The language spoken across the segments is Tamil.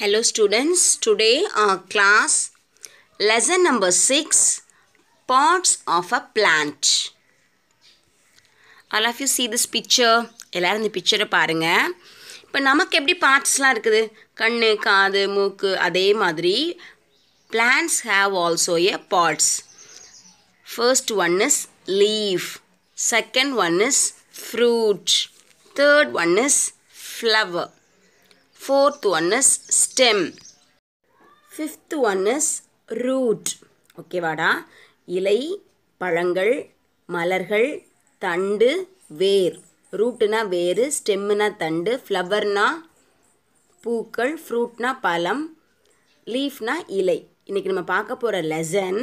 Hello students, today our class lesson number 6 Parts of a plant. All of you see this picture. எல்லாரும் இந்த பிக்சரை பாருங்கள் இப்போ நமக்கு எப்படி பார்ட்ஸ்லாம் இருக்குது கண் காது மூக்கு அதே மாதிரி plants have also a parts first one is leaf second one is fruit third one is flower Fourth one is stem. Fifth one is root. ஓகேவாடா இலை பழங்கள் மலர்கள் தண்டு வேர் ரூட்டுனா வேறு ஸ்டெம்முனா தண்டு ஃப்ளவர்னா பூக்கள் ஃப்ரூட்னா பழம் லீஃப்னா இலை இன்றைக்கி நம்ம பார்க்க போகிற lesson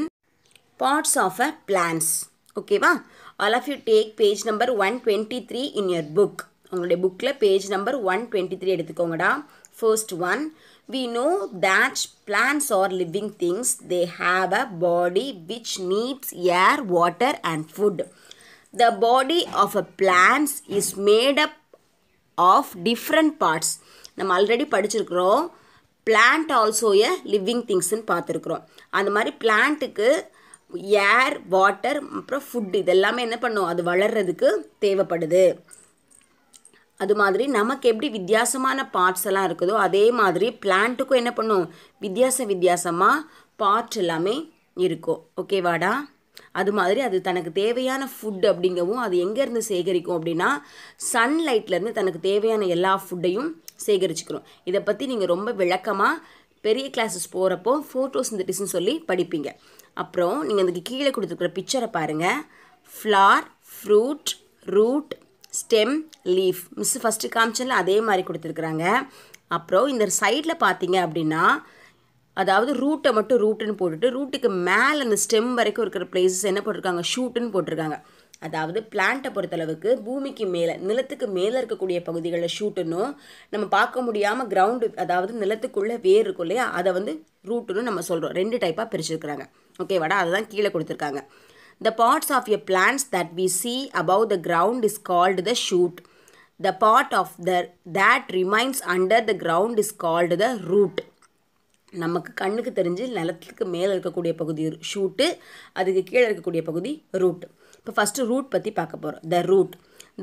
parts of a plants ஓகேவா all of you take page number one twenty three in your book உங்களுடைய புக்கில் page number one twenty three எடுத்துக்கோங்கடா first one we know that plants are living things they have a body which needs air water and food the body of a plants is made up of different parts நம்ம ஆல்ரெடி படிச்சிருக்கிறோம் பிளான்ட் ஆல்சோ ஏ லிவிங் திங்ஸ்ன்னு பார்த்துருக்குறோம் அந்த மாதிரி பிளான்ட்டுக்கு ஏர் வாட்டர் அப்புறம் ஃபுட் இதெல்லாமே என்ன பண்ணும் அது வளர்கிறதுக்கு தேவைப்படுது அது மாதிரி நமக்கு எப்படி வித்தியாசமான பார்ட்ஸ் எல்லாம் இருக்குதோ அதே மாதிரி பிளான்ட்டுக்கும் என்ன பண்ணும் வித்தியாச வித்தியாசமாக பார்ட்ஸ் எல்லாமே இருக்கும் ஓகேவாடா அது மாதிரி அது தனக்கு தேவையான ஃபுட் அப்படிங்கவும் அது எங்கேருந்து சேகரிக்கும் அப்படின்னா சன்லைட்லேருந்து தனக்கு தேவையான எல்லா ஃபுட்டையும் சேகரிச்சுக்கிறோம் இதை பற்றி நீங்கள் ரொம்ப விளக்கமாக பெரிய கிளாஸஸ் போகிறப்போ ஃபோட்டோசிந்தட்டிஸ்னு சொல்லி படிப்பீங்க அப்புறம் நீங்கள் அதுக்கு கீழே கொடுத்துருக்குற பிக்சரை பாருங்கள் flower fruit root stem leaf miss first காமிச்சனில் அதே மாதிரி கொடுத்துருக்குறாங்க அப்புறம் இந்த சைடில் பார்த்தீங்க அப்படின்னா அதாவது ரூட்டை மட்டும் ரூட்டுன்னு போட்டுட்டு ரூட்டுக்கு மேலே அந்த ஸ்டெம் வரைக்கும் இருக்கிற பிளேஸஸ் என்ன போட்டிருக்காங்க ஷூட்டுன்னு போட்டிருக்காங்க அதாவது பிளான்ட்டை பொறுத்தளவுக்கு பூமிக்கு மேலே நிலத்துக்கு மேலே இருக்கக்கூடிய பகுதிகளில் ஷூட்டுன்னு நம்ம பார்க்க முடியாமல் கிரவுண்டு அதாவது நிலத்துக்குள்ளே வேர் இருக்கும் இல்லையா அதை வந்து ரூட்டுன்னு நம்ம சொல்கிறோம் ரெண்டு டைப்பாக பிரிச்சுருக்குறாங்க ஓகேவாடா அதுதான் கீழே கொடுத்துருக்காங்க The parts of a plants that we see above the ground is called the shoot. The part of the that remains under the ground is called the root. நமக்கு கண்ணுக்கு தெரிஞ்சு நிலத்துக்கு மேலே இருக்கக்கூடிய பகுதி ஷூட்டு அதுக்கு கீழே இருக்கக்கூடிய பகுதி ரூட் இப்போ ஃபஸ்ட்டு ரூட் பற்றி பார்க்க போகிறோம் the root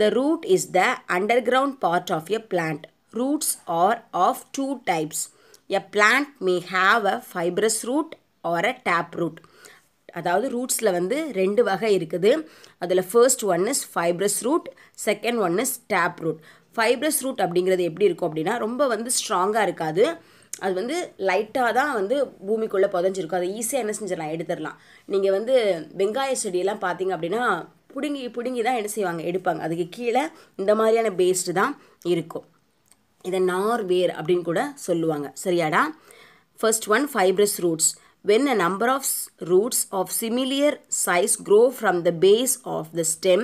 the root is the underground part of a plant roots are of two types a plant may have a fibrous root or a tap root அதாவது ரூட்ஸில் வந்து ரெண்டு வகை இருக்குது அதில் first one is fibrous root second one is tap root fibrous root அப்படிங்கிறது எப்படி இருக்கும் அப்படின்னா ரொம்ப வந்து ஸ்ட்ராங்காக இருக்காது அது வந்து லைட்டாக தான் வந்து பூமிக்குள்ளே புதஞ்சிருக்கும் அதை ஈஸியாக என்ன செஞ்சிடலாம் எடுத்துடலாம் நீங்கள் வந்து வெங்காய செடியெல்லாம் பார்த்தீங்க அப்படின்னா பிடுங்கி பிடுங்கி தான் என்ன செய்வாங்க எடுப்பாங்க அதுக்கு கீழே இந்த மாதிரியான பேஸ்டு தான் இருக்கும் இதை நார்வேர் அப்படின்னு கூட சொல்லுவாங்க சரியாடா first one fibrous roots when a number of roots of similar size grow from the base of the stem,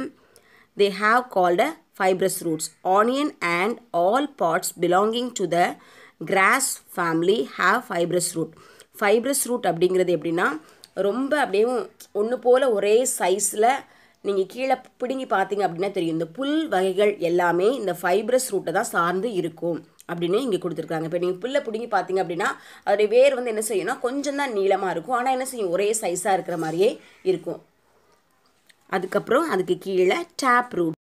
they have called a fibrous roots. Onion and all parts belonging to the grass family have fibrous root. Fibrous root அப்படிங்கிறது எப்படின்னா ரொம்ப அப்படியே ஒன்று போல ஒரே சைஸில் நீங்கள் கீழே பிடுங்கி பார்த்தீங்க அப்படின்னா தெரியும் இந்த புல் வகைகள் எல்லாமே இந்த ஃபைப்ரஸ் ரூட்டை தான் சார்ந்து இருக்கும் அப்படின்னு இங்கே கொடுத்துருக்காங்க இப்போ நீங்கள் புல்லை பிடுங்கி பார்த்தீங்க அப்படின்னா அதோடைய வேர் வந்து என்ன செய்யும்னா கொஞ்சம் தான் நீளமாக இருக்கும் ஆனால் என்ன செய்யும் ஒரே சைஸாக இருக்கிற மாதிரியே இருக்கும் அதுக்கப்புறம் அதுக்கு கீழே tap root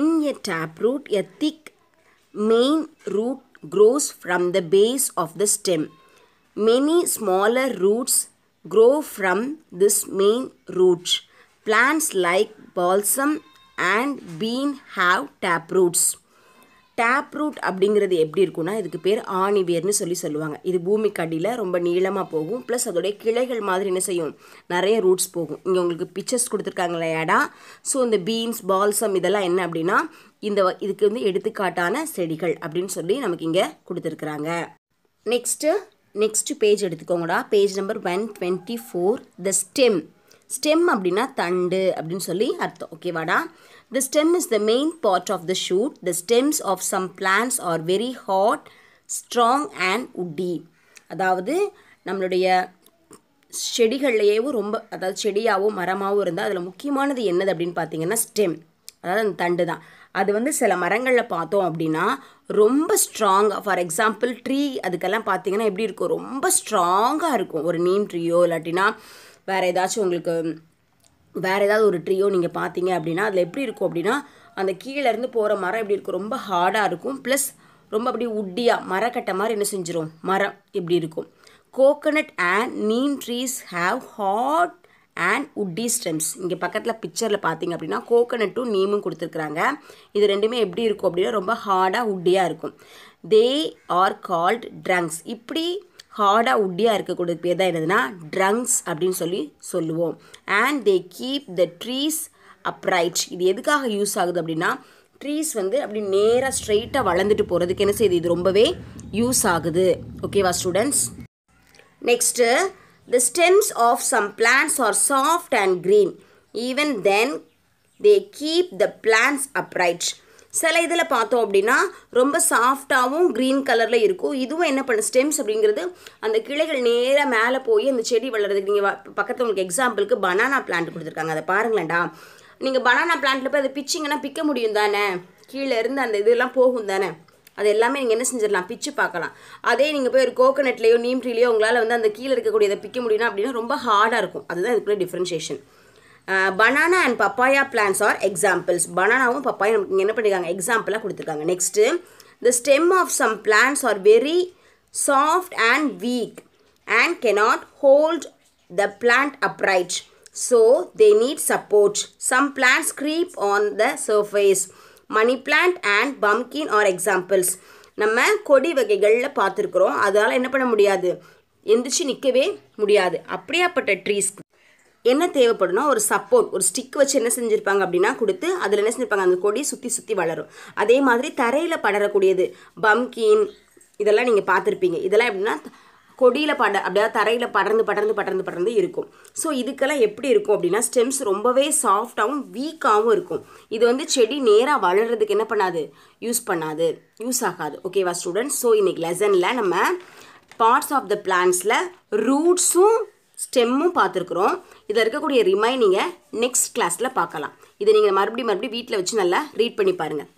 in a tap root a thick main root grows from the base of the stem many smaller roots grow from this main roots Plants like balsam and bean have tap roots. Tap root அப்படிங்கிறது எப்படி இருக்குன்னா இதுக்கு பேர் ஆணிவேர்னு சொல்லி சொல்லுவாங்க இது பூமிக்கு அடியில் ரொம்ப நீளமாக போகும் ப்ளஸ் அதோடைய கிளைகள் மாதிரி என்ன செய்யும் நிறைய ரூட்ஸ் போகும் இங்கே உங்களுக்கு பிக்சர்ஸ் கொடுத்துருக்காங்களே இடம் ஸோ இந்த பீன்ஸ் பால்சம் இதெல்லாம் என்ன அப்படின்னா இந்த இதுக்கு வந்து எடுத்துக்காட்டான செடிகள் அப்படின்னு சொல்லி நமக்கு இங்கே கொடுத்துருக்குறாங்க நெக்ஸ்ட்டு நெக்ஸ்ட் பேஜ் எடுத்துக்கோங்கடா page number one twenty four the stem stem அப்படின்னா தண்டு அப்படின்னு சொல்லி அர்த்தம் ஓகேவாடா the stem is the main part of the shoot the stems of some plants are very hard strong and woody அதாவது நம்மளுடைய செடிகள்லையேவும் ரொம்ப அதாவது செடியாகவும் மரமாகவும் இருந்தால் அதில் முக்கியமானது என்னது அப்படின்னு பார்த்தீங்கன்னா ஸ்டெம் அதாவது அந்த தண்டு தான் அது வந்து சில மரங்களில் பார்த்தோம் அப்படின்னா ரொம்ப ஸ்ட்ராங்காக ஃபார் எக்ஸாம்பிள் ட்ரீ அதுக்கெல்லாம் பார்த்தீங்கன்னா எப்படி இருக்கும் ரொம்ப ஸ்ட்ராங்காக இருக்கும் ஒரு நீம் ட்ரீயோ இல்லாட்டினா வேறு ஏதாச்சும் உங்களுக்கு வேற ஏதாவது ஒரு ட்ரீயோ நீங்கள் பார்த்தீங்க அப்படின்னா அதில் எப்படி இருக்கும் அப்படின்னா அந்த கீழேருந்து போகிற மரம் எப்படி இருக்கும் ரொம்ப ஹார்டாக இருக்கும் ப்ளஸ் ரொம்ப அப்படியே உட்டியாக மரக்கட்டை மாதிரி என்ன செஞ்சிடும் மரம் இப்படி இருக்கும் coconut and neem trees have hard and woody stems இங்கே பக்கத்தில் பிக்சரில் பார்த்தீங்க அப்படின்னா கோகனட்டும் நீமும் கொடுத்துருக்குறாங்க இது ரெண்டுமே எப்படி இருக்கும் அப்படின்னா ரொம்ப ஹார்டாக உட்டியாக இருக்கும் தே ஆர் கால்ட் ட்ரங்க்ஸ் இப்படி ஹார்டாக உட்டியாக இருக்கக்கூடிய பேர் தான் என்னதுன்னா ட்ரங்க்ஸ் அப்படின்னு சொல்லி சொல்லுவோம் and they keep the trees upright இது எதுக்காக யூஸ் ஆகுது அப்படின்னா ட்ரீஸ் வந்து அப்படி நேராக ஸ்ட்ரைட்டாக வளர்ந்துட்டு போகிறதுக்கு என்ன செய்யுது இது ரொம்பவே யூஸ் ஆகுது ஓகேவா students next the stems of some plants are soft and green even then they keep the plants upright சில இதில் பார்த்தோம் அப்படின்னா ரொம்ப சாஃப்டாகவும் க்ரீன் கலரில் இருக்கும் இதுவும் என்ன பண்ண ஸ்டெம்ஸ் அப்படிங்கிறது அந்த கிளைகள் நேராக மேலே போய் அந்த செடி வளர்கிறதுக்கு நீங்கள் பக்கத்தில் உங்களுக்கு எக்ஸாம்பிளுக்கு பனானா பிளான்ட் கொடுத்துருக்காங்க அதை பாருங்களேன்டா நீங்கள் பனானா பிளான்ட்டில் போய் அதை பிச்சிங்கன்னா பிக்க முடியும் தானே கீழே இருந்து அந்த இதெல்லாம் போகும் தானே அது எல்லாமே நீங்கள் என்ன செஞ்சிடலாம் பிச்சு பார்க்கலாம் அதே நீங்கள் போய் ஒரு கோகனட்லேயோ நீம் ட்ரீலேயோ உங்களால் வந்து அந்த கீழே இருக்கக்கூடிய அதை பிக்க முடியும்னா அப்படின்னா ரொம்ப ஹார்டாக இருக்கும் அதுதான் இதுக்குள்ள differentiation banana and papaya plants are examples பனானாவும் பப்பாயும் நமக்கு என்ன பண்ணியிருக்காங்க எக்ஸாம்பிளாக கொடுத்துருக்காங்க next the stem of some plants are very soft and weak and cannot hold the plant upright so they need support some plants creep on the surface money plant and pumpkin are examples நம்ம கொடி வகைகளில் பார்த்துருக்குறோம் அதனால் என்ன பண்ண முடியாது எந்திரிச்சு நிற்கவே முடியாது அப்படியாப்பட்ட ட்ரீஸ் என்ன தேவைப்படும்னா ஒரு சப்போர்ட் ஒரு ஸ்டிக் வச்சு என்ன செஞ்சுருப்பாங்க அப்படின்னா கொடுத்து அதில் என்ன செஞ்சுருப்பாங்க அந்த கொடி சுற்றி சுற்றி வளரும் அதே மாதிரி தரையில் படரக்கூடியது பம்கின் இதெல்லாம் நீங்கள் பார்த்துருப்பீங்க இதெல்லாம் எப்படின்னா கொடியில் பட அப்படியே தரையில் படர்ந்து படர்ந்து படர்ந்து படர்ந்து இருக்கும் ஸோ இதுக்கெல்லாம் எப்படி இருக்கும் அப்படின்னா ஸ்டெம்ஸ் ரொம்பவே சாஃப்டாகவும் வீக்காகவும் இருக்கும் இது வந்து செடி நேராக வளர்கிறதுக்கு என்ன பண்ணாது யூஸ் பண்ணாது யூஸ் ஆகாது ஓகேவா ஸ்டூடெண்ட்ஸ் ஸோ இன்றைக்கி லெசனில் நம்ம பார்ட்ஸ் ஆஃப் த பிளான்ஸில் ரூட்ஸும் ஸ்டெம்மும் பார்த்துருக்குறோம் இதில் இருக்கக்கூடிய ரிமைனிங்கை நெக்ஸ்ட் கிளாஸில் பார்க்கலாம் இதை நீங்கள் மறுபடியும் மறுபடியும் வீட்டில் வச்சு நல்லா ரீட் பண்ணி பாருங்கள்